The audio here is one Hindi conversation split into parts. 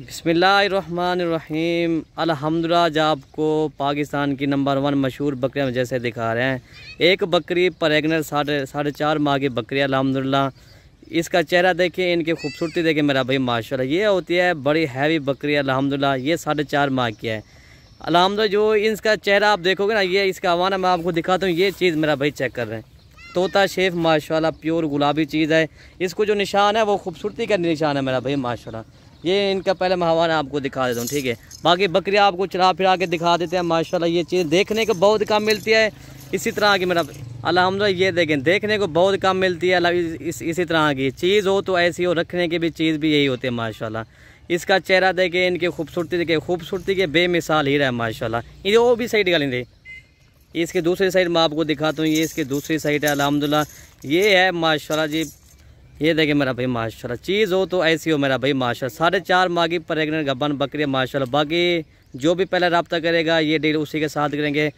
बसमीम अलहमदिल्ला आज आपको पाकिस्तान की नंबर वन मशहूर बकरियाँ जैसे दिखा रहे हैं एक बकरी प्रेगनेंट साढ़े साढ़े चार माह की बकरी अलहमदिल्ला इसका चेहरा देखें इनकी खूबसूरती देखें मेरा भाई माशा ये होती है बड़ी हैवी बकरी अलहमदिल्ला ये साढ़े चार माह की है अलहमद जो इसका चेहरा आप देखोगे ना ये इसका आवाना मैं आपको दिखाता हूँ ये चीज़ मेरा भाई चेक कर रहे हैं तोता शेफ माशाल्लाह प्योर गुलाबी चीज़ है इसको जो निशान है वो खूबसूरती का निशान है मेरा भाई माशाल्लाह ये इनका पहले महवाना आपको दिखा देता हूँ ठीक है बाकी बकरियाँ आपको चरा फिरा के दिखा देते हैं माशाल्लाह ये चीज़ देखने को बहुत कम मिलती है इसी तरह की मेरा अलहमद ये देखें देखने को बहुत कम मिलती है इस इसी तरह की चीज़ हो तो ऐसी हो रखने की भी चीज़ भी यही होती है माशाला इसका चेहरा देखे इनकी खूबसूरती देखे खूबसूरती के बेमिसाल ही रहा है माशाला ये वो भी साइड निकालें इसके दूसरी साइड मैं आपको दिखाता हूँ ये इसकी दूसरी साइड है अलहमदिल्ला ये है माशाल्लाह जी ये देखे मेरा भाई माशा चीज़ हो तो ऐसी हो मेरा भाई माशा साढ़े चार मागी प्रेगनेंट गबन बकरी माशा बाकी जो भी पहले रबता करेगा ये डील उसी के साथ करेंगे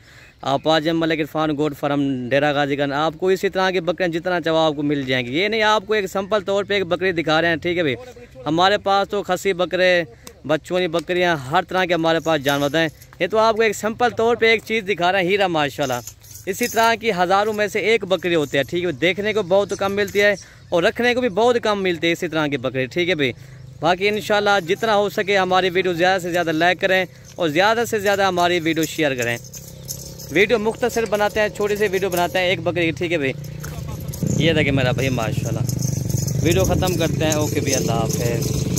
आप आज मलिक इरफान गोड फार्म डेरा गाजीगंज आपको इसी तरह की बकरियाँ जितना चाहो आपको मिल जाएंगी ये नहीं आपको एक सिंपल तौर पे एक बकरी दिखा रहे हैं ठीक है भाई हमारे पास तो खसी बकरे बच्चों की बकरियाँ हर तरह के हमारे पास जानवर हैं ये तो आपको एक सिंपल तौर पर एक चीज़ दिखा रहे हैं हीरा माशाला इसी तरह की हज़ारों में से एक बकरी होती है ठीक है देखने को बहुत कम मिलती है और रखने को भी बहुत कम मिलती है इसी तरह की बकरी ठीक है भाई बाकी इन जितना हो सके हमारी वीडियो ज़्यादा से ज़्यादा लाइक करें और ज़्यादा से ज़्यादा हमारी वीडियो शेयर करें वीडियो मुख्तर बनाते हैं छोटी सी वीडियो बनाते हैं एक बकरी की ठीक है भाई ये देखें मेरा भाई माशाल्लाह वीडियो ख़त्म करते हैं ओके भाई अल्लाह हाफ